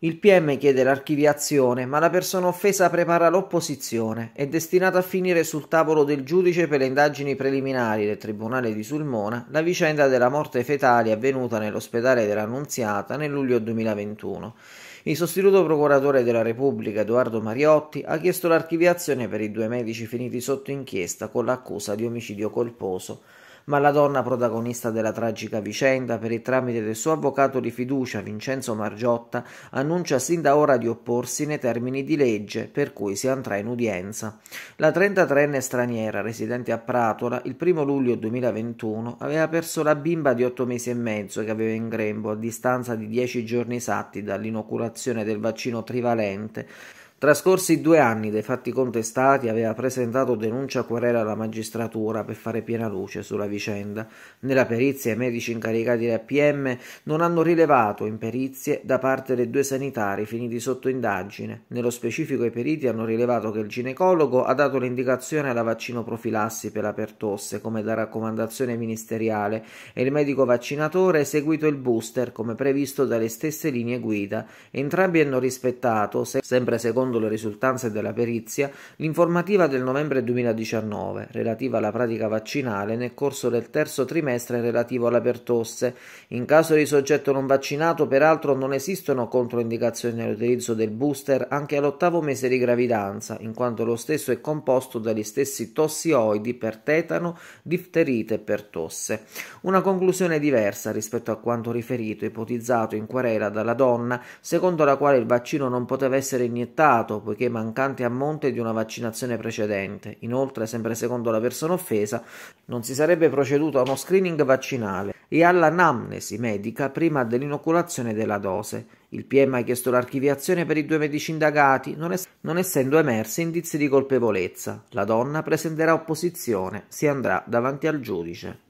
Il PM chiede l'archiviazione, ma la persona offesa prepara l'opposizione. È destinata a finire sul tavolo del giudice per le indagini preliminari del Tribunale di Sulmona la vicenda della morte fetale avvenuta nell'ospedale dell'Annunziata nel luglio 2021. Il sostituto procuratore della Repubblica Edoardo Mariotti ha chiesto l'archiviazione per i due medici finiti sotto inchiesta con l'accusa di omicidio colposo ma la donna protagonista della tragica vicenda, per il tramite del suo avvocato di fiducia Vincenzo Margiotta, annuncia sin da ora di opporsi nei termini di legge, per cui si andrà in udienza. La 33enne straniera, residente a Pratola, il 1 luglio 2021 aveva perso la bimba di 8 mesi e mezzo che aveva in grembo a distanza di 10 giorni esatti dall'inoculazione del vaccino trivalente Trascorsi due anni dai fatti contestati, aveva presentato denuncia a querela alla magistratura per fare piena luce sulla vicenda. Nella perizia i medici incaricati dall'APM non hanno rilevato imperizie da parte dei due sanitari finiti sotto indagine. Nello specifico i periti hanno rilevato che il ginecologo ha dato l'indicazione alla vaccino profilassi per la pertosse come da raccomandazione ministeriale e il medico vaccinatore ha eseguito il booster come previsto dalle stesse linee guida. Entrambi hanno rispettato, se sempre secondo secondo le risultanze della perizia, l'informativa del novembre 2019 relativa alla pratica vaccinale nel corso del terzo trimestre relativo alla pertosse. In caso di soggetto non vaccinato, peraltro, non esistono controindicazioni all'utilizzo del booster anche all'ottavo mese di gravidanza, in quanto lo stesso è composto dagli stessi tossioidi per tetano, difterite e pertosse. Una conclusione diversa rispetto a quanto riferito ipotizzato in querela dalla donna, secondo la quale il vaccino non poteva essere iniettato risultato, poiché mancante a monte di una vaccinazione precedente. Inoltre, sempre secondo la persona offesa, non si sarebbe proceduto a uno screening vaccinale e all'anamnesi medica prima dell'inoculazione della dose. Il PM ha chiesto l'archiviazione per i due medici indagati, non, es- non essendo emersi indizi di colpevolezza. La donna presenterà opposizione, si andrà davanti al giudice.